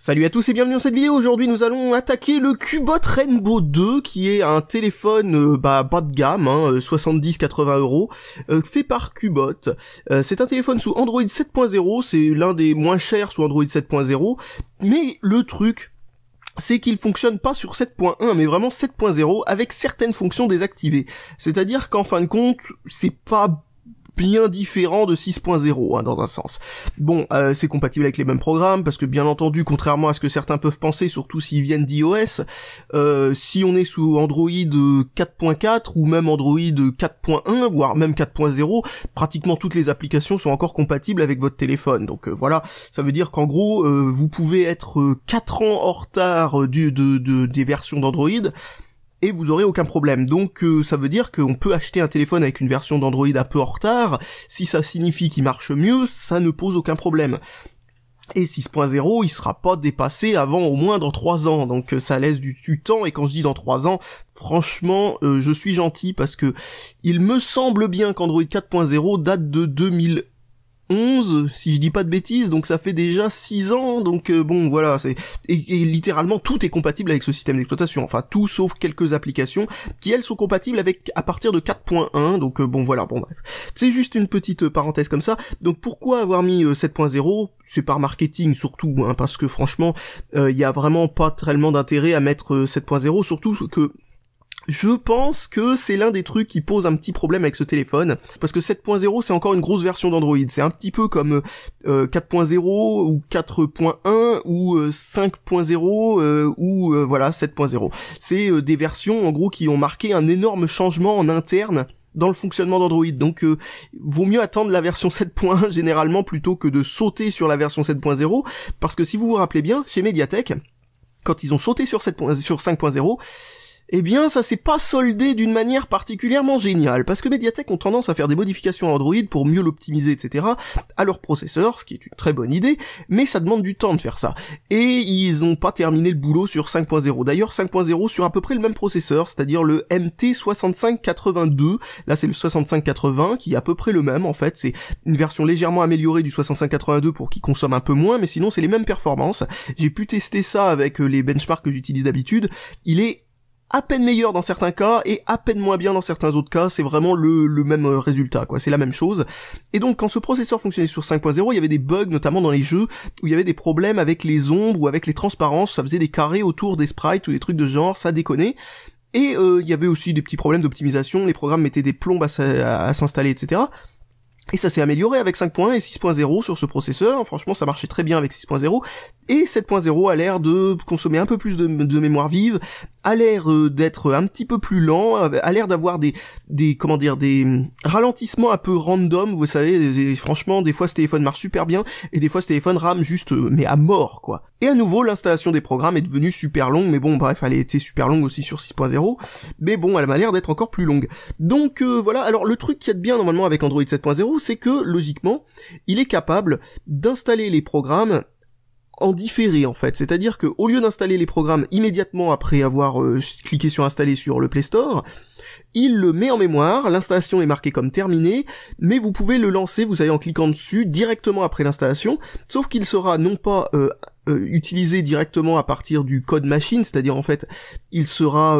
Salut à tous et bienvenue dans cette vidéo, aujourd'hui nous allons attaquer le Cubot Rainbow 2 qui est un téléphone euh, bah, bas de gamme, hein, 70-80 euh, euros, euh, fait par Cubot. c'est un téléphone sous Android 7.0, c'est l'un des moins chers sous Android 7.0, mais le truc c'est qu'il fonctionne pas sur 7.1 mais vraiment 7.0 avec certaines fonctions désactivées. C'est-à-dire qu'en fin de compte, c'est pas bien différent de 6.0 hein, dans un sens. Bon, euh, c'est compatible avec les mêmes programmes parce que bien entendu, contrairement à ce que certains peuvent penser, surtout s'ils viennent d'iOS, euh, si on est sous Android 4.4 euh, ou même Android 4.1 voire même 4.0, pratiquement toutes les applications sont encore compatibles avec votre téléphone. Donc voilà, ça veut dire qu'en gros, vous pouvez être 4 ans en retard du, de, des versions d'Android et vous aurez aucun problème. Donc euh, ça veut dire qu'on peut acheter un téléphone avec une version d'Android un peu en retard, si ça signifie qu'il marche mieux, ça ne pose aucun problème. Et 6.0, il sera pas dépassé avant au moins dans 3 ans, donc euh, ça laisse du, temps, et quand je dis dans 3 ans, franchement, euh, je suis gentil, parce que il me semble bien qu'Android 4.0 date de 2000 11, si je dis pas de bêtises, donc ça fait déjà 6 ans, donc euh, bon voilà, c'est et, littéralement tout est compatible avec ce système d'exploitation, enfin tout sauf quelques applications qui elles sont compatibles avec à partir de 4.1, donc euh, bon voilà, bon bref. C'est juste une petite euh, parenthèse comme ça, donc pourquoi avoir mis 7.0 C'est par marketing surtout, hein, parce que franchement, il y a vraiment pas tellement d'intérêt à mettre 7.0, surtout que je pense que c'est l'un des trucs qui pose un petit problème avec ce téléphone, parce que 7.0 c'est encore une grosse version d'Android, c'est un petit peu comme 4.0 euh, ou 4.1 ou 5.0 euh, euh, ou voilà 7.0. C'est des versions en gros qui ont marqué un énorme changement en interne dans le fonctionnement d'Android. Donc vaut mieux attendre la version 7.1 généralement plutôt que de sauter sur la version 7.0 parce que si vous vous rappelez bien, chez Mediatek quand ils ont sauté sur, sur 5.0, eh bien ça s'est pas soldé d'une manière particulièrement géniale, parce que Mediatek ont tendance à faire des modifications à Android pour mieux l'optimiser, etc., à leur processeur, ce qui est une très bonne idée, mais ça demande du temps de faire ça. Et ils ont pas terminé le boulot sur 5.0. D'ailleurs, 5.0 sur à peu près le même processeur, c'est-à-dire le MT6582, là c'est le 6580, qui est à peu près le même, en fait, c'est une version légèrement améliorée du 6582 pour qu'il consomme un peu moins, mais sinon c'est les mêmes performances. J'ai pu tester ça avec euh, les benchmarks que j'utilise d'habitude, il est à peine meilleur dans certains cas et à peine moins bien dans certains autres cas, c'est vraiment le, même euh, résultat, quoi, c'est la même chose. Et donc quand ce processeur fonctionnait sur 5.0, il y avait des bugs, notamment dans les jeux, où il y avait des problèmes avec les ombres ou avec les transparences, ça faisait des carrés autour des sprites ou des trucs de genre, ça déconnait. Et euh, il y avait aussi des petits problèmes d'optimisation, les programmes mettaient des plombes à s'installer, etc. Et ça s'est amélioré avec 5.1 et 6.0 sur ce processeur, franchement ça marchait très bien avec 6.0, et 7.0 a l'air de consommer un peu plus de, mémoire vive, a l'air euh, d'être un petit peu plus lent, a l'air d'avoir des, des, comment dire, des mm, ralentissements un peu random, vous savez, franchement, des fois ce téléphone marche super bien, et des fois ce téléphone rame juste, euh, mais à mort, quoi. Et à nouveau, l'installation des programmes est devenue super longue, mais bon, bref, elle était super longue aussi sur 6.0, mais bon, elle a l'air d'être encore plus longue. Donc, euh, voilà, alors le truc qui est bien, normalement, avec Android 7.0, c'est que, logiquement, il est capable d'installer les programmes en différé en fait, c'est-à-dire que au lieu d'installer les programmes immédiatement après avoir euh, cliqué sur installer sur le Play Store, il le met en mémoire, l'installation est marquée comme terminée, mais vous pouvez le lancer, vous allez en cliquant dessus directement après l'installation, sauf qu'il sera non pas euh, euh, utilisé directement à partir du code machine, c'est-à-dire en fait, il sera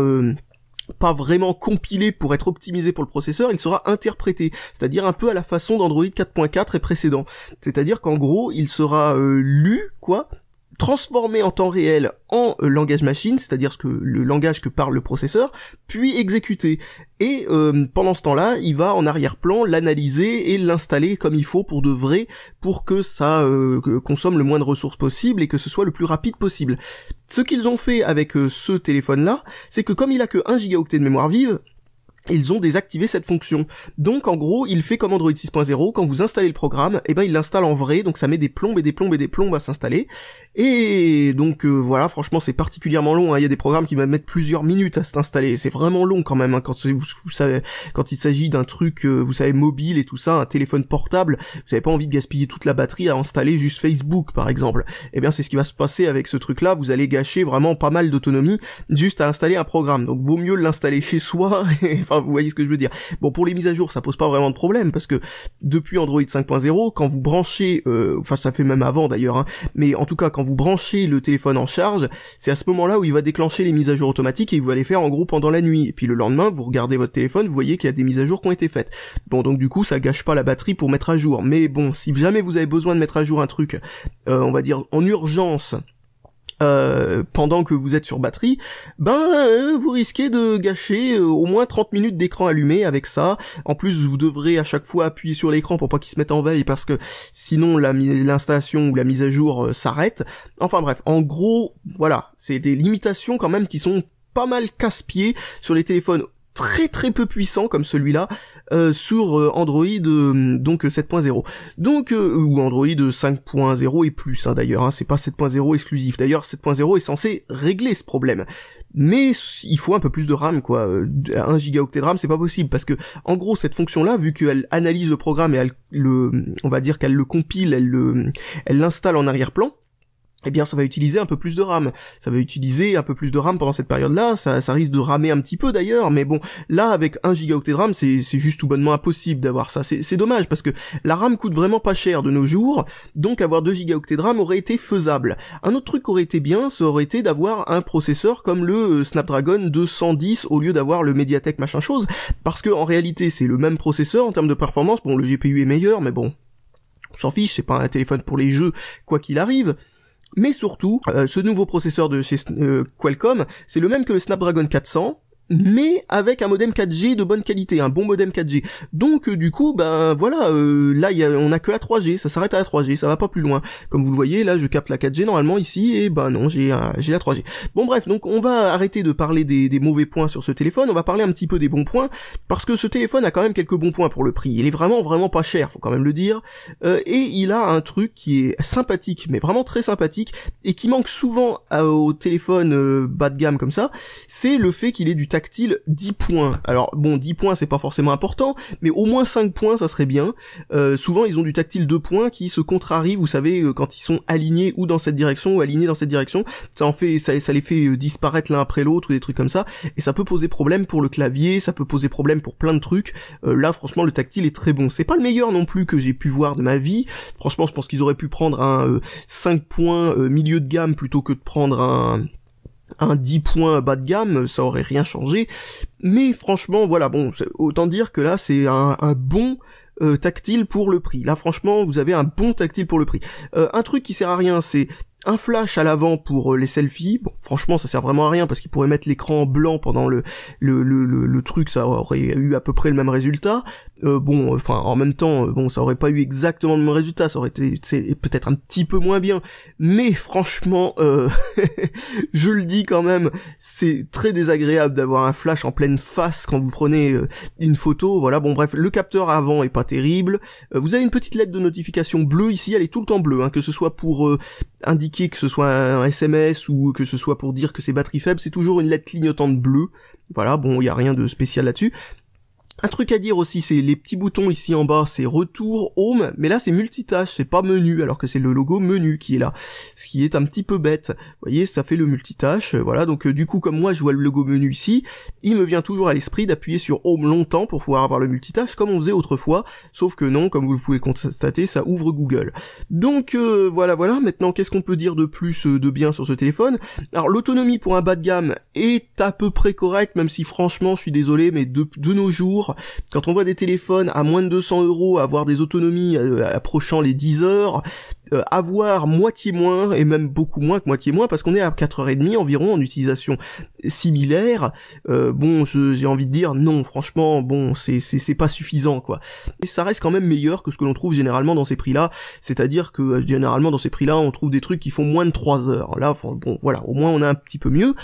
pas vraiment compilé pour être optimisé pour le processeur, il sera interprété, c'est-à-dire un peu à la façon d'Android 4.4 et précédent. C'est-à-dire qu'en gros, il sera euh, lu, quoi, transformer en temps réel en euh, langage machine, c'est-à-dire ce que le langage que parle le processeur, puis exécuter. Et euh, pendant ce temps-là, il va en arrière-plan l'analyser et l'installer comme il faut pour de vrai, pour que ça euh, consomme le moins de ressources possible et que ce soit le plus rapide possible. Ce qu'ils ont fait avec ce téléphone-là, c'est que comme il a que 1 gigaoctet de mémoire vive, ils ont désactivé cette fonction. Donc en gros, il fait comme Android 6.0, quand vous installez le programme, eh ben il l'installe en vrai, donc ça met des plombes et des plombes et des plombes à s'installer. Et donc euh, voilà, franchement c'est particulièrement long, hein. il y a des programmes qui vont mettre plusieurs minutes à s'installer, c'est vraiment long quand même, hein. quand, savez, quand il s'agit d'un truc, euh, vous savez, mobile et tout ça, un téléphone portable, vous n'avez pas envie de gaspiller toute la batterie à installer juste Facebook par exemple. Eh bien c'est ce qui va se passer avec ce truc-là, vous allez gâcher vraiment pas mal d'autonomie juste à installer un programme, donc vaut mieux l'installer chez soi, vous voyez ce que je veux dire. Bon, pour les mises à jour, ça pose pas vraiment de problème parce que depuis Android 5.0, quand vous branchez, euh, enfin ça fait même avant d'ailleurs, hein, mais en tout cas quand vous branchez le téléphone en charge, c'est à ce moment-là où il va déclencher les mises à jour automatiques et vous allez faire en gros pendant la nuit. Et puis le lendemain, vous regardez votre téléphone, vous voyez qu'il y a des mises à jour qui ont été faites. Bon, donc du coup, ça gâche pas la batterie pour mettre à jour. Mais bon, si jamais vous avez besoin de mettre à jour un truc, euh, on va dire en urgence euh, pendant que vous êtes sur batterie, ben euh, vous risquez de gâcher euh, au moins 30 minutes d'écran allumé avec ça. En plus, vous devrez à chaque fois appuyer sur l'écran pour pas qu'il se mette en veille parce que sinon l'installation ou la mise à jour s'arrête. Enfin bref, en gros, voilà, c'est des limitations quand même qui sont pas mal casse pieds sur les téléphones très très peu puissant comme celui-là euh, sur euh, Android euh, donc 7.0. Donc ou Android 5.0 et plus hein, d'ailleurs, hein, c'est pas 7.0 exclusif. D'ailleurs 7.0 est censé régler ce problème. Mais il faut un peu plus de RAM quoi. 1 gigaoctet de RAM, c'est pas possible parce que en gros cette fonction là vu qu'elle analyse le programme et elle le on va dire qu'elle le compile, elle le elle l'installe en arrière-plan eh bien ça va utiliser un peu plus de RAM. Ça va utiliser un peu plus de RAM pendant cette période-là, ça, ça, risque de ramer un petit peu d'ailleurs, mais bon, là avec 1 gigaoctet de RAM, c'est juste tout bonnement impossible d'avoir ça. C'est dommage parce que la RAM coûte vraiment pas cher de nos jours, donc avoir 2 Go de RAM aurait été faisable. Un autre truc qui aurait été bien, ça aurait été d'avoir un processeur comme le euh, Snapdragon 210 au lieu d'avoir le Mediatek machin chose, parce que en réalité c'est le même processeur en termes de performance, bon le GPU est meilleur, mais bon, on s'en fiche, c'est pas un téléphone pour les jeux, quoi qu'il arrive. Mais surtout, euh, ce nouveau processeur de chez euh, Qualcomm, c'est le même que le Snapdragon 400, mais avec un modem 4G de bonne qualité, un bon modem 4G. Donc euh, du coup, ben voilà, euh, là y on a que la 3G, ça s'arrête à la 3G, ça va pas plus loin. Comme vous le voyez, là je capte la 4G normalement ici, et ben non, j'ai la 3G. Bon bref, donc on va arrêter de parler des, mauvais points sur ce téléphone, on va parler un petit peu des bons points, parce que ce téléphone a quand même quelques bons points pour le prix. Il est vraiment vraiment pas cher, faut quand même le dire, euh, et il a un truc qui est sympathique, mais vraiment très sympathique, et qui manque souvent à, au téléphone bas de gamme comme ça, c'est le fait qu'il est du tactile 10 points. Alors bon, 10 points c'est pas forcément important, mais au moins 5 points ça serait bien. Euh, souvent ils ont du tactile 2 points qui se contrarient, vous savez, euh, quand ils sont alignés ou dans cette direction ou alignés dans cette direction, ça en fait, ça, ça les fait euh, disparaître l'un après l'autre ou des trucs comme ça, et ça peut poser problème pour le clavier, ça peut poser problème pour plein de trucs. là franchement le tactile est très bon. C'est pas le meilleur non plus que j'ai pu voir de ma vie. Franchement je pense qu'ils auraient pu prendre un 5 points milieu de gamme plutôt que de prendre un un 10 points bas de gamme, ça aurait rien changé. Mais franchement, voilà, bon, autant dire que là, c'est un, bon euh, tactile pour le prix. Là, franchement, vous avez un bon tactile pour le prix. Euh, un truc qui sert à rien, c'est un flash à l'avant pour euh, les selfies. Bon, franchement, ça sert vraiment à rien parce qu'ils pourraient mettre l'écran blanc pendant le le, le, le truc, ça aurait eu à peu près le même résultat. Euh, bon, euh, enfin, en même temps, bon, ça aurait pas eu exactement le même résultat, ça aurait été peut-être un petit peu moins bien. Mais franchement, je le dis quand même, c'est très désagréable d'avoir un flash en pleine face quand vous prenez une photo. Voilà, bon, bref, le capteur avant est pas terrible. vous avez une petite lettre de notification bleue ici, elle est tout le temps bleue, hein, que ce soit pour indiquer que ce soit un SMS ou que ce soit pour dire que c'est batterie faible, c'est toujours une lettre clignotante bleue. Voilà, bon, il y a rien de spécial là-dessus. Un truc à dire aussi, c'est les petits boutons ici en bas, c'est retour, home, mais là c'est multitâche, c'est pas menu, alors que c'est le logo menu qui est là, ce qui est un petit peu bête. Vous voyez, ça fait le multitâche, euh, voilà, donc euh, du coup comme moi je vois le logo menu ici, il me vient toujours à l'esprit d'appuyer sur home longtemps pour pouvoir avoir le multitâche comme on faisait autrefois, sauf que non, comme vous pouvez constater, ça ouvre Google. Donc euh, voilà, voilà, maintenant qu'est-ce qu'on peut dire de plus de bien sur ce téléphone Alors l'autonomie pour un bas de gamme est à peu près correcte, même si franchement je suis désolé, mais de nos jours, quand on voit des téléphones à moins de 200 euros avoir des autonomies euh, approchant les 10 heures, euh, avoir moitié moins et même beaucoup moins que moitié moins parce qu'on est à 4h30 environ en utilisation similaire. Euh, bon, j'ai envie de dire non, franchement, bon, c'est pas suffisant quoi. Mais ça reste quand même meilleur que ce que l'on trouve généralement dans ces prix-là, c'est-à-dire que euh, généralement dans ces prix-là, on trouve des trucs qui font moins de 3 heures. Là, bon, voilà, au moins on a un petit peu mieux.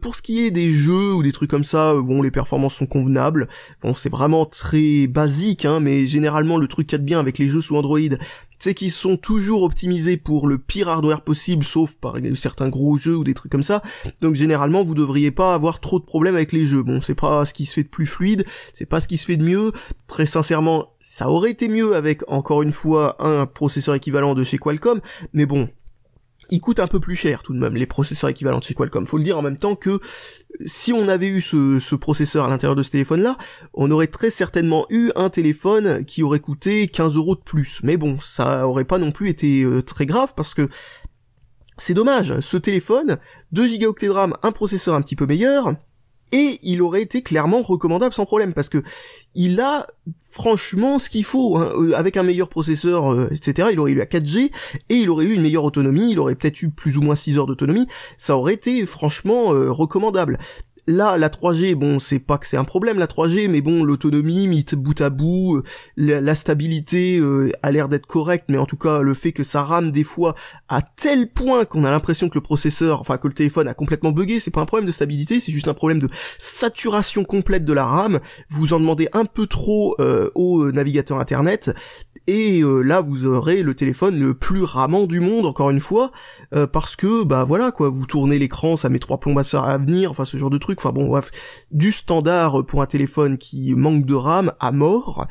pour ce qui est des jeux ou des trucs comme ça, bon, les performances sont convenables. Bon, c'est vraiment très basique, hein, mais généralement le truc qui a de bien avec les jeux sous Android, c'est qu'ils sont toujours optimisés pour le pire hardware possible, sauf par certains gros jeux ou des trucs comme ça. Donc généralement, vous devriez pas avoir trop de problèmes avec les jeux. Bon, c'est pas ce qui se fait de plus fluide, c'est pas ce qui se fait de mieux. Très sincèrement, ça aurait été mieux avec encore une fois un processeur équivalent de chez Qualcomm, mais bon, il coûte un peu plus cher tout de même les processeurs équivalents de chez Qualcomm. Faut le dire en même temps que si on avait eu ce, processeur à l'intérieur de ce téléphone là, on aurait très certainement eu un téléphone qui aurait coûté 15 euros de plus. Mais bon, ça aurait pas non plus été euh, très grave parce que c'est dommage, ce téléphone, 2 Go de RAM, un processeur un petit peu meilleur, et il aurait été clairement recommandable sans problème parce que il a franchement ce qu'il faut hein. euh, avec un meilleur processeur euh, etc il aurait eu la 4G et il aurait eu une meilleure autonomie il aurait peut-être eu plus ou moins 6 heures d'autonomie ça aurait été franchement euh, recommandable Là, la 3G, bon, c'est pas que c'est un problème la 3G, mais bon, l'autonomie, mythe bout à bout, euh, la, stabilité euh, a l'air d'être correcte, mais en tout cas, le fait que ça rame des fois à tel point qu'on a l'impression que le processeur, enfin que le téléphone a complètement buggé, c'est pas un problème de stabilité, c'est juste un problème de saturation complète de la RAM. Vous en demandez un peu trop euh, au navigateur internet, et là vous aurez le téléphone le plus ramant du monde encore une fois parce que bah voilà quoi vous tournez l'écran ça met trois plombasseurs à venir enfin ce genre de trucs, enfin bon, bref, du standard pour un téléphone qui manque de RAM à mort.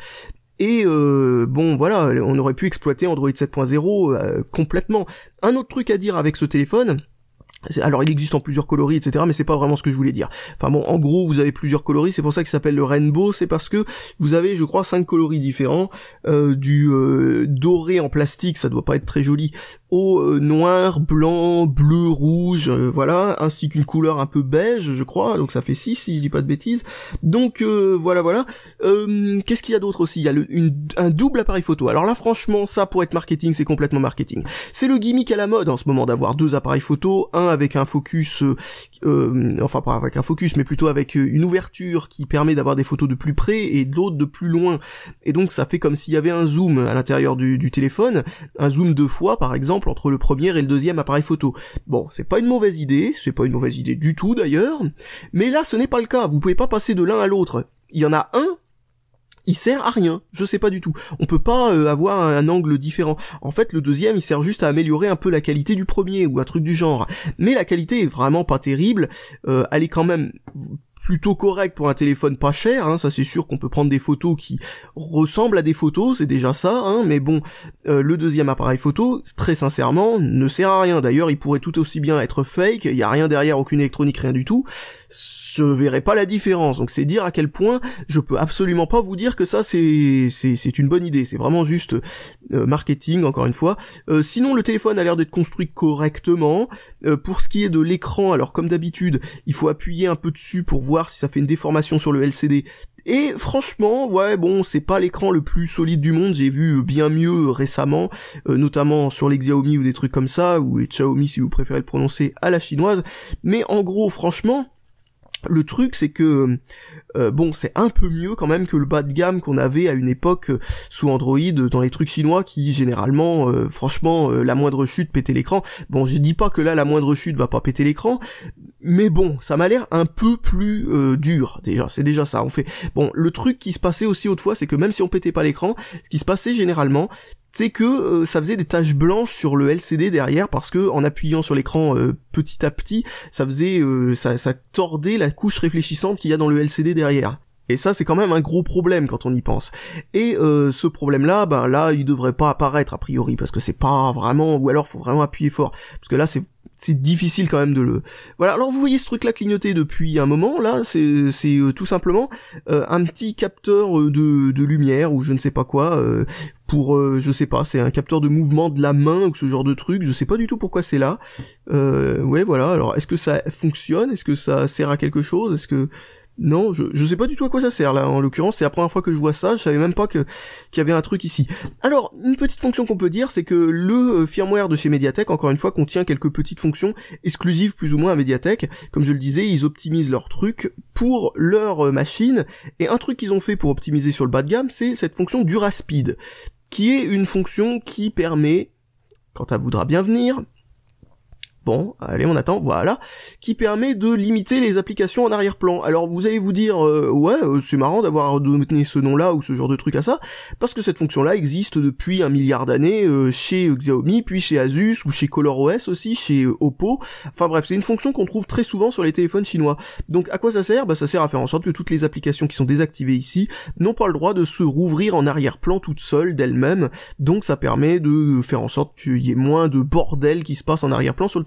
Et euh, bon voilà, on aurait pu exploiter Android 7.0 euh, complètement. Un autre truc à dire avec ce téléphone, alors il existe en plusieurs coloris, etc. Mais c'est pas vraiment ce que je voulais dire. Enfin bon, en gros, vous avez plusieurs coloris. C'est pour ça qu'il s'appelle le rainbow. C'est parce que vous avez, je crois, cinq coloris différents. Euh, du doré en plastique, ça doit pas être très joli, au euh, noir, blanc, bleu, rouge, euh, voilà, ainsi qu'une couleur un peu beige, je crois, donc ça fait 6 si je dis pas de bêtises. Donc euh, voilà, voilà. Qu'est-ce qu'il y a d'autre aussi Il y a, un double appareil photo. Alors là, franchement, ça pour être marketing, c'est complètement marketing. C'est le gimmick à la mode en ce moment d'avoir deux appareils photo, un avec un focus, enfin pas avec un focus, mais plutôt avec une ouverture qui permet d'avoir des photos de plus près et l'autre de plus loin. Et donc ça fait comme s'il y avait un zoom à l'intérieur du téléphone, un zoom deux fois par exemple entre le premier et le deuxième appareil photo. Bon, c'est pas une mauvaise idée, c'est pas une mauvaise idée du tout d'ailleurs, mais là ce n'est pas le cas, vous pouvez pas passer de l'un à l'autre. Il y en a un il sert à rien, je sais pas du tout. On peut pas euh, avoir un, angle différent. En fait, le deuxième, il sert juste à améliorer un peu la qualité du premier ou un truc du genre. Mais la qualité est vraiment pas terrible. Euh, elle est quand même plutôt correct pour un téléphone pas cher, hein, ça c'est sûr qu'on peut prendre des photos qui ressemblent à des photos, c'est déjà ça, hein, mais bon, euh, le deuxième appareil photo, très sincèrement, ne sert à rien, d'ailleurs il pourrait tout aussi bien être fake, il n'y a rien derrière, aucune électronique, rien du tout, je verrai pas la différence. Donc c'est dire à quel point je peux absolument pas vous dire que ça c'est c'est une bonne idée. C'est vraiment juste euh, marketing encore une fois. Euh, sinon le téléphone a l'air d'être construit correctement. Euh, pour ce qui est de l'écran, alors comme d'habitude, il faut appuyer un peu dessus pour voir si ça fait une déformation sur le LCD. Et franchement, ouais, bon, c'est pas l'écran le plus solide du monde, j'ai vu bien mieux récemment, notamment sur les Xiaomi ou des trucs comme ça, ou les Xiaomi si vous préférez le prononcer à la chinoise, mais en gros, franchement, le truc, c'est que euh, bon, c'est un peu mieux quand même que le bas de gamme qu'on avait à une époque euh, sous Android euh, dans les trucs chinois qui généralement, franchement, la moindre chute pétait l'écran. Bon, je dis pas que là la moindre chute va pas péter l'écran, mais bon, ça m'a l'air un peu plus dur déjà. C'est déjà ça. On fait bon. Le truc qui se passait aussi autrefois, c'est que même si on pétait pas l'écran, ce qui se passait généralement, c'est que euh, ça faisait des taches blanches sur le LCD derrière parce que en appuyant sur l'écran euh, petit à petit, ça faisait euh, ça, ça tordait la couche réfléchissante qu'il y a dans le LCD derrière. Et ça, c'est quand même un gros problème quand on y pense. Et ce problème-là, ben là, il devrait pas apparaître a priori parce que c'est pas vraiment, ou alors faut vraiment appuyer fort parce que là, c'est c'est difficile quand même de le. Voilà. Alors vous voyez ce truc-là clignoter depuis un moment. Là, c'est c'est tout simplement un petit capteur de de lumière ou je ne sais pas quoi pour, euh, je sais pas, c'est un capteur de mouvement de la main ou ce genre de truc, je sais pas du tout pourquoi c'est là. Euh, ouais, voilà, alors est-ce que ça fonctionne Est-ce que ça sert à quelque chose Est-ce que... Non, je, je sais pas du tout à quoi ça sert là. En l'occurrence, c'est la première fois que je vois ça. Je savais même pas que qu'il y avait un truc ici. Alors, une petite fonction qu'on peut dire, c'est que le euh, firmware de chez Mediatek, encore une fois, contient quelques petites fonctions exclusives plus ou moins à Mediatek. Comme je le disais, ils optimisent leurs trucs pour leur euh, machine. Et un truc qu'ils ont fait pour optimiser sur le bas de gamme, c'est cette fonction DuraSpeed qui est une fonction qui permet, quand elle voudra bien venir, Bon, allez, on attend, voilà, qui permet de limiter les applications en arrière-plan. Alors vous allez vous dire, euh, ouais, euh, c'est marrant d'avoir donné ce nom-là ou ce genre de truc à ça, parce que cette fonction-là existe depuis un milliard d'années euh, chez Xiaomi, puis chez Asus, ou chez ColorOS aussi, chez Oppo. Enfin bref, c'est une fonction qu'on trouve très souvent sur les téléphones chinois. Donc à quoi ça sert Bah ça sert à faire en sorte que toutes les applications qui sont désactivées ici n'ont pas le droit de se rouvrir en arrière-plan toutes seules d'elles-mêmes, donc ça permet de faire en sorte qu'il y ait moins de bordel qui se passe en arrière-plan sur le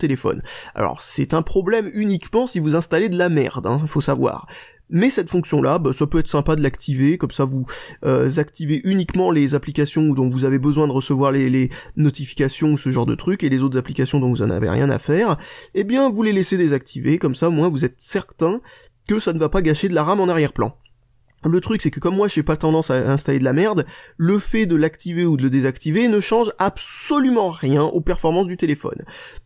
alors c'est un problème uniquement si vous installez de la merde, hein, faut savoir. Mais cette fonction-là, bah, ça peut être sympa de l'activer, comme ça vous euh, activez uniquement les applications dont vous avez besoin de recevoir les, notifications ou ce genre de trucs, et les autres applications dont vous en avez rien à faire, eh bien vous les laissez désactiver, comme ça au moins vous êtes certain que ça ne va pas gâcher de la RAM en arrière-plan. Le truc, c'est que comme moi, j'ai pas tendance à installer de la merde, le fait de l'activer ou de le désactiver ne change absolument rien aux performances du téléphone.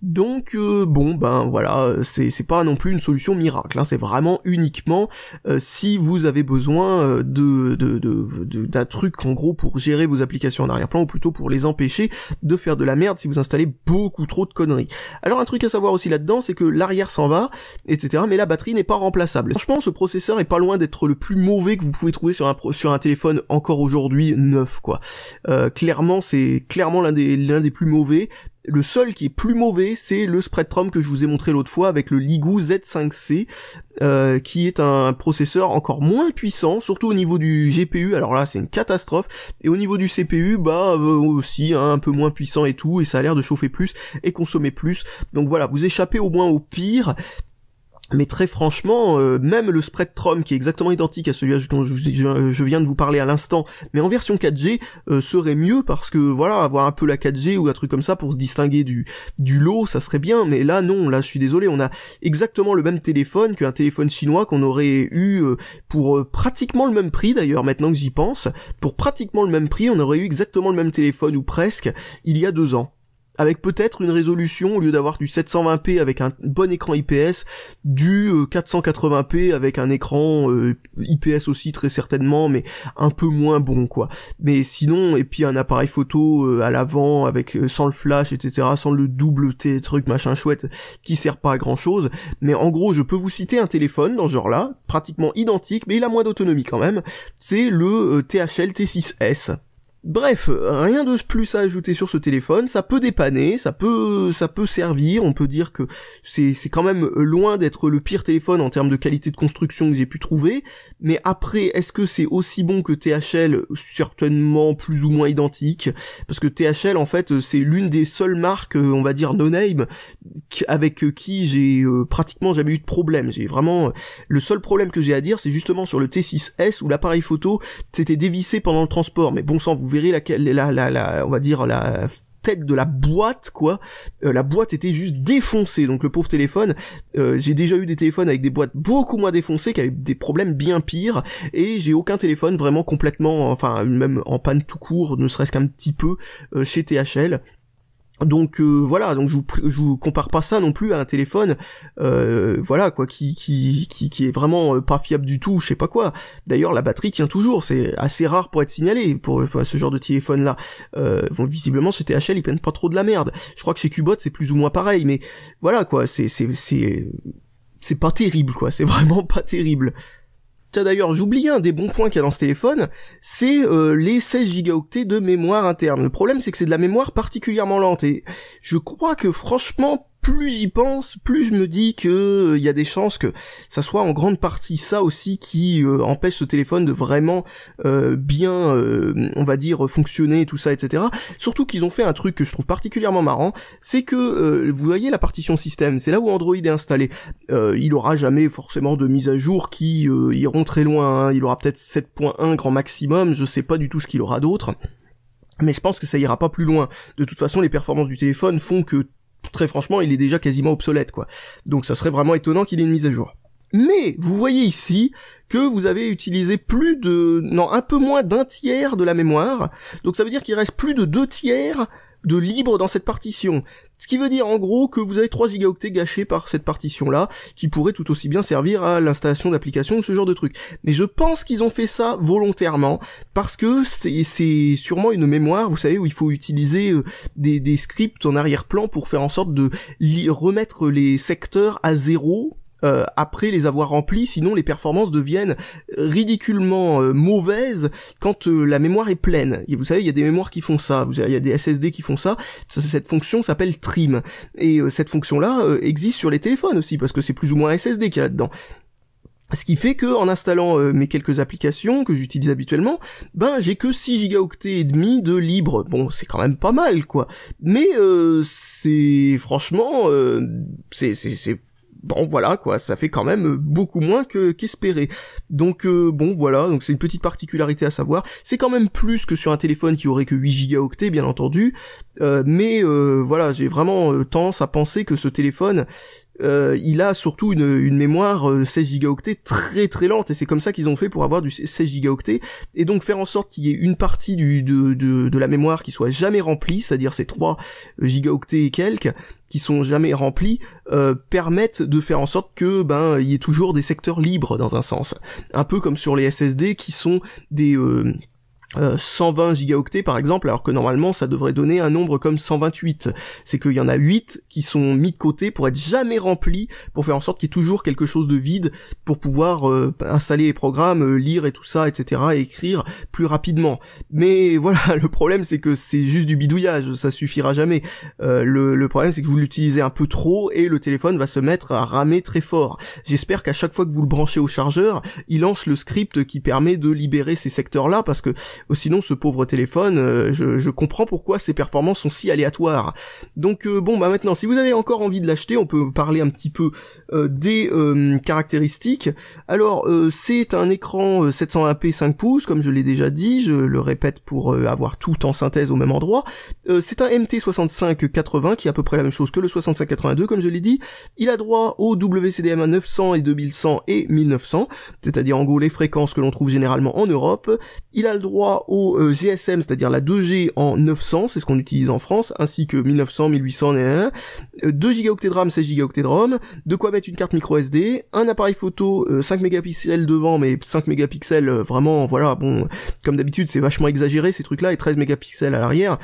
Donc, euh, bon, ben voilà, c'est pas non plus une solution miracle, hein. c'est vraiment uniquement euh, si vous avez besoin euh, de d'un de, de, truc, en gros, pour gérer vos applications en arrière-plan, ou plutôt pour les empêcher de faire de la merde si vous installez beaucoup trop de conneries. Alors, un truc à savoir aussi là-dedans, c'est que l'arrière s'en va, etc., mais la batterie n'est pas remplaçable. Franchement, ce processeur est pas loin d'être le plus mauvais que vous pouvez trouver sur un, sur un téléphone encore aujourd'hui neuf, quoi. Euh, clairement, c'est clairement l'un des, l'un des plus mauvais. Le seul qui est plus mauvais, c'est le Spreadtrum que je vous ai montré l'autre fois avec le Ligou Z5C, euh, qui est un processeur encore moins puissant, surtout au niveau du GPU. Alors là, c'est une catastrophe. Et au niveau du CPU, bah euh, aussi hein, un peu moins puissant et tout, et ça a l'air de chauffer plus et consommer plus. Donc voilà, vous échappez au moins au pire. Mais très franchement, euh, même le spread Trom qui est exactement identique à celui dont je, viens de vous parler à l'instant, mais en version 4G euh, serait mieux parce que voilà, avoir un peu la 4G ou un truc comme ça pour se distinguer du du lot, ça serait bien. Mais là non, là je suis désolé, on a exactement le même téléphone qu'un téléphone chinois qu'on aurait eu euh, pour pratiquement le même prix d'ailleurs. Maintenant que j'y pense, pour pratiquement le même prix, on aurait eu exactement le même téléphone ou presque il y a deux ans avec peut-être une résolution au lieu d'avoir du 720p avec un bon écran IPS, du 480p euh, avec un écran euh, IPS aussi très certainement, mais un peu moins bon quoi. Mais sinon, et puis un appareil photo euh, à l'avant avec sans le flash, etc., sans le double t truc machin chouette qui sert pas à grand chose. Mais en gros, je peux vous citer un téléphone dans ce genre-là, pratiquement identique, mais il a moins d'autonomie quand même. C'est le THL T6S Bref, rien de plus à ajouter sur ce téléphone, ça peut dépanner, ça peut ça peut servir, on peut dire que c'est quand même loin d'être le pire téléphone en termes de qualité de construction que j'ai pu trouver, mais après, est-ce que c'est aussi bon que THL Certainement plus ou moins identique, parce que THL en fait c'est l'une des seules marques, on va dire no-name, avec qui j'ai euh, pratiquement jamais eu de problème, j'ai vraiment... Le seul problème que j'ai à dire c'est justement sur le T6S où l'appareil photo s'était dévissé pendant le transport, mais bon sang, vous la, on va dire la tête de la boîte quoi euh, la boîte était juste défoncée donc le pauvre téléphone euh, j'ai déjà eu des téléphones avec des boîtes beaucoup moins défoncées qui avaient des problèmes bien pires et j'ai aucun téléphone vraiment complètement enfin même en panne tout court ne serait-ce qu'un petit peu euh, chez THL donc euh, voilà, donc je vous, je vous compare pas ça non plus à un téléphone, euh, voilà quoi, qui, qui, qui, qui est vraiment euh, pas fiable du tout, je sais pas quoi. D'ailleurs la batterie tient toujours, c'est assez rare pour être signalé pour, ce genre de téléphone là. Euh, visiblement c'était THL ils prennent pas trop de la merde. Je crois que chez Cubot c'est plus ou moins pareil, mais voilà quoi, c'est c'est c'est c'est pas terrible quoi, c'est vraiment pas terrible d'ailleurs, j'oublie un des bons points qu'il y a dans ce téléphone, c'est euh, les 16 gigaoctets de mémoire interne. Le problème, c'est que c'est de la mémoire particulièrement lente, et je crois que franchement, plus j'y pense, plus je me dis que il euh, y a des chances que ça soit en grande partie ça aussi qui euh, empêche ce téléphone de vraiment euh, bien, on va dire, fonctionner, tout ça, etc. Surtout qu'ils ont fait un truc que je trouve particulièrement marrant, c'est que vous voyez la partition système, c'est là où Android est installé. il aura jamais forcément de mise à jour qui iront très loin. Hein. Il aura peut-être 7.1 grand maximum. Je sais pas du tout ce qu'il aura d'autre. Mais je pense que ça ira pas plus loin. De toute façon, les performances du téléphone font que très franchement, il est déjà quasiment obsolète, quoi. Donc ça serait vraiment étonnant qu'il ait une mise à jour. Mais vous voyez ici que vous avez utilisé plus de... non, un peu moins d'un tiers de la mémoire. Donc ça veut dire qu'il reste plus de deux tiers de libre dans cette partition. Ce qui veut dire en gros que vous avez 3 gigaoctets gâchés par cette partition là, qui pourrait tout aussi bien servir à l'installation d'applications ou ce genre de trucs. Mais je pense qu'ils ont fait ça volontairement, parce que c'est sûrement une mémoire, vous savez, où il faut utiliser euh, des, des scripts en arrière-plan pour faire en sorte de remettre les secteurs à zéro euh, après les avoir remplis, sinon les performances deviennent ridiculement euh, mauvaises quand euh, la mémoire est pleine. Et vous savez, il y a des mémoires qui font ça, il y a des SSD qui font ça, ça cette fonction s'appelle trim. Et cette fonction-là existe sur les téléphones aussi, parce que c'est plus ou moins SSD qu'il y a là-dedans. Ce qui fait que en installant mes quelques applications que j'utilise habituellement, ben j'ai que 6 gigaoctets et demi de libre. Bon, c'est quand même pas mal quoi. Mais c'est franchement euh, c'est bon voilà quoi, ça fait quand même euh, beaucoup moins que qu'espéré. Donc euh, bon voilà, donc c'est une petite particularité à savoir. C'est quand même plus que sur un téléphone qui aurait que 8 gigaoctets bien entendu, euh, mais voilà, j'ai vraiment tendance à penser que ce téléphone euh, il a surtout une, mémoire 16 euh, gigaoctets très très lente et c'est comme ça qu'ils ont fait pour avoir du 16 gigaoctets et donc faire en sorte qu'il y ait une partie du, de, la mémoire qui soit jamais remplie, c'est-à-dire ces 3 euh, gigaoctets et quelques qui sont jamais remplis permettent de faire en sorte que ben il y ait toujours des secteurs libres dans un sens, un peu comme sur les SSD qui sont des 120 euh, gigaoctets par exemple, alors que normalement ça devrait donner un nombre comme 128. C'est qu'il y en a 8 qui sont mis de côté pour être jamais remplis, pour faire en sorte qu'il y ait toujours quelque chose de vide pour pouvoir euh, installer les programmes, euh, lire et tout ça, etc. et écrire plus rapidement. Mais voilà, le problème c'est que c'est juste du bidouillage, ça suffira jamais. le, problème c'est que vous l'utilisez un peu trop et le téléphone va se mettre à ramer très fort. J'espère qu'à chaque fois que vous le branchez au chargeur, il lance le script qui permet de libérer ces secteurs-là parce que sinon ce pauvre téléphone, euh, je, je, comprends pourquoi ses performances sont si aléatoires. Donc euh, bon bah maintenant, si vous avez encore envie de l'acheter, on peut parler un petit peu euh, des caractéristiques. Alors c'est un écran 720p 5 pouces, comme je l'ai déjà dit, je le répète pour avoir tout en synthèse au même endroit. c'est un MT6580 qui est à peu près la même chose que le 6582 comme je l'ai dit. Il a droit au WCDMA 900 et 2100 et 1900, c'est-à-dire en gros les fréquences que l'on trouve généralement en Europe. Il a le droit au euh, GSM, c'est-à-dire la 2G en 900, c'est ce qu'on utilise en France, ainsi que 1900, 1800 2 gigaoctets de RAM, 16 gigaoctets de ROM, de quoi mettre une carte micro SD, un appareil photo 5 euh, mégapixels devant, mais 5 mégapixels euh, vraiment, voilà, bon, comme d'habitude c'est vachement exagéré ces trucs-là, et 13 mégapixels à l'arrière,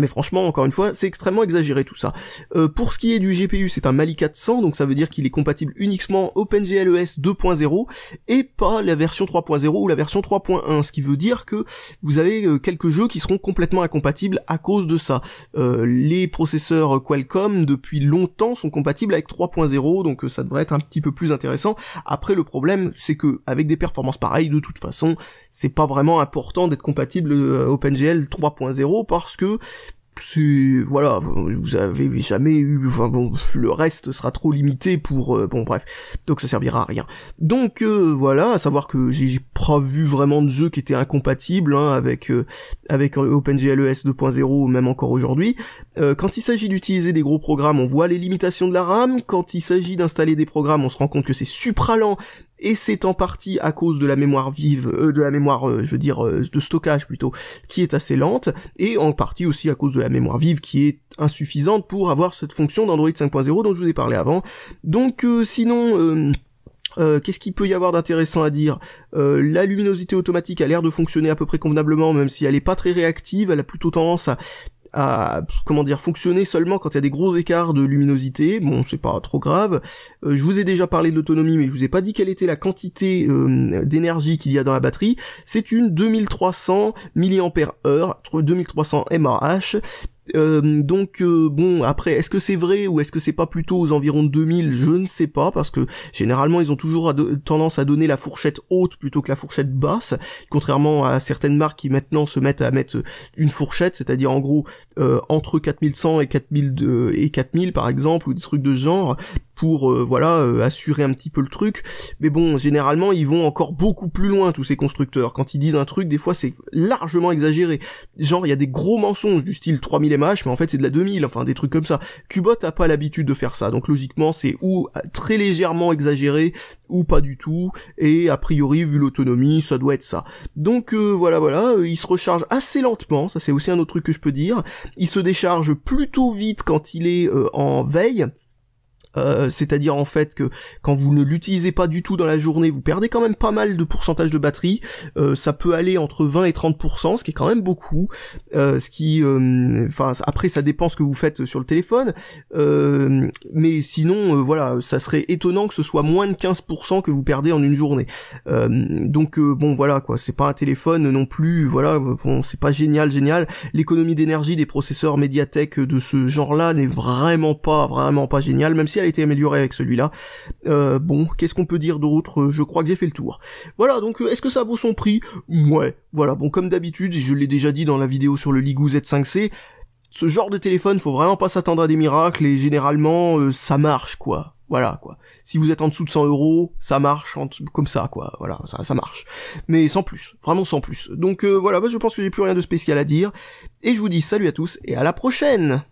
mais franchement, encore une fois, c'est extrêmement exagéré tout ça. Euh, pour ce qui est du GPU, c'est un Mali 400, donc ça veut dire qu'il est compatible uniquement OpenGL ES 2.0 et pas la version 3.0 ou la version 3.1, ce qui veut dire que vous avez euh, quelques jeux qui seront complètement incompatibles à cause de ça. Euh, les processeurs Qualcomm depuis longtemps sont compatibles avec 3.0, donc ça devrait être un petit peu plus intéressant. Après, le problème, c'est que avec des performances pareilles, de toute façon, c'est pas vraiment important d'être compatible OpenGL 3.0 parce que voilà, vous avez jamais eu, enfin bon, le reste sera trop limité pour euh, bon bref, donc ça servira à rien. Donc euh, voilà, à savoir que j'ai pas vu vraiment de jeu qui était incompatible hein, avec euh, avec OpenGL 2.0 même encore aujourd'hui. quand il s'agit d'utiliser des gros programmes, on voit les limitations de la RAM. Quand il s'agit d'installer des programmes, on se rend compte que c'est supralent lent et c'est en partie à cause de la mémoire vive, euh, de la mémoire, euh, je veux dire, euh, de stockage plutôt, qui est assez lente, et en partie aussi à cause de la mémoire vive qui est insuffisante pour avoir cette fonction d'Android 5.0 dont je vous ai parlé avant. Donc euh, sinon... qu'est-ce qu'il peut y avoir d'intéressant à dire La luminosité automatique a l'air de fonctionner à peu près convenablement, même si elle n'est pas très réactive, elle a plutôt tendance à à comment dire fonctionner seulement quand il y a des gros écarts de luminosité. Bon, c'est pas trop grave. Euh, je vous ai déjà parlé de l'autonomie, mais je vous ai pas dit quelle était la quantité euh, d'énergie qu'il y a dans la batterie. C'est une 2300 mAh, 2300 mAh euh, donc euh, bon, après, est-ce que c'est vrai ou est-ce que c'est pas plutôt aux environs de 2000 Je ne sais pas parce que généralement ils ont toujours tendance à donner la fourchette haute plutôt que la fourchette basse, contrairement à certaines marques qui maintenant se mettent à mettre une fourchette, c'est-à-dire en gros euh, entre 4100 et 4000 et 4000 par exemple ou des trucs de ce genre pour euh, voilà euh, assurer un petit peu le truc. Mais bon, généralement ils vont encore beaucoup plus loin tous ces constructeurs. Quand ils disent un truc, des fois c'est largement exagéré. Genre il y a des gros mensonges du style 3000 mh mais en fait c'est de la 2000, enfin des trucs comme ça. Cubot n'a pas l'habitude de faire ça, donc logiquement c'est ou très légèrement exagéré ou pas du tout. Et a priori vu l'autonomie, ça doit être ça. Donc euh, voilà voilà, il se recharge assez lentement, ça c'est aussi un autre truc que je peux dire. Il se décharge plutôt vite quand il est en veille euh, c'est-à-dire en fait que quand vous ne l'utilisez pas du tout dans la journée, vous perdez quand même pas mal de pourcentage de batterie, euh, ça peut aller entre 20 et 30%, ce qui est quand même beaucoup, euh, ce qui, enfin après ça dépend ce que vous faites sur le téléphone, mais sinon voilà, ça serait étonnant que ce soit moins de 15% que vous perdez en une journée. donc bon voilà quoi, c'est pas un téléphone non plus, voilà, bon c'est pas génial génial, l'économie d'énergie des processeurs médiathèques de ce genre-là n'est vraiment pas vraiment pas génial même si a été améliorée avec celui-là. Euh, bon, qu'est-ce qu'on peut dire d'autre Je crois que j'ai fait le tour. Voilà, donc euh, est-ce que ça vaut son prix Ouais, voilà, bon comme d'habitude, je l'ai déjà dit dans la vidéo sur le Ligou Z5C, ce genre de téléphone, faut vraiment pas s'attendre à des miracles et généralement euh, ça marche quoi. Voilà quoi. Si vous êtes en dessous de 100 euros, ça marche comme ça quoi. Voilà, ça, marche. Mais sans plus, vraiment sans plus. Donc voilà, je pense que j'ai plus rien de spécial à dire. Et je vous dis salut à tous et à la prochaine.